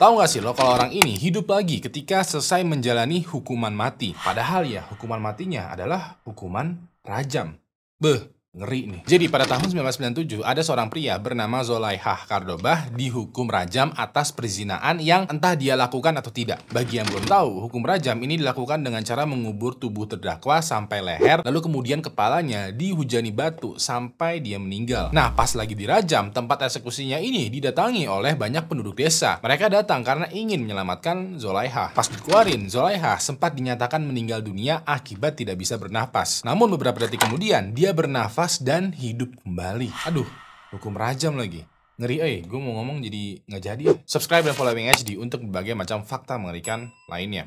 Tahu gak sih lo kalau orang ini hidup lagi ketika selesai menjalani hukuman mati. Padahal ya hukuman matinya adalah hukuman rajam. Beh, Ngeri nih. Jadi pada tahun 1997 ada seorang pria bernama Zolaiha Kardobah dihukum rajam atas perzinaan yang entah dia lakukan atau tidak. Bagi yang belum tahu, hukum rajam ini dilakukan dengan cara mengubur tubuh terdakwa sampai leher, lalu kemudian kepalanya dihujani batu sampai dia meninggal. Nah, pas lagi dirajam, tempat eksekusinya ini didatangi oleh banyak penduduk desa. Mereka datang karena ingin menyelamatkan Zolaiha. Pas dikeluarin, Zolaiha sempat dinyatakan meninggal dunia akibat tidak bisa bernapas. Namun beberapa detik kemudian, dia bernafas nafas dan hidup kembali. Aduh, hukum rajam lagi. Ngeri eh, gue mau ngomong jadi nggak jadi ya. Subscribe dan follow HD untuk berbagai macam fakta mengerikan lainnya.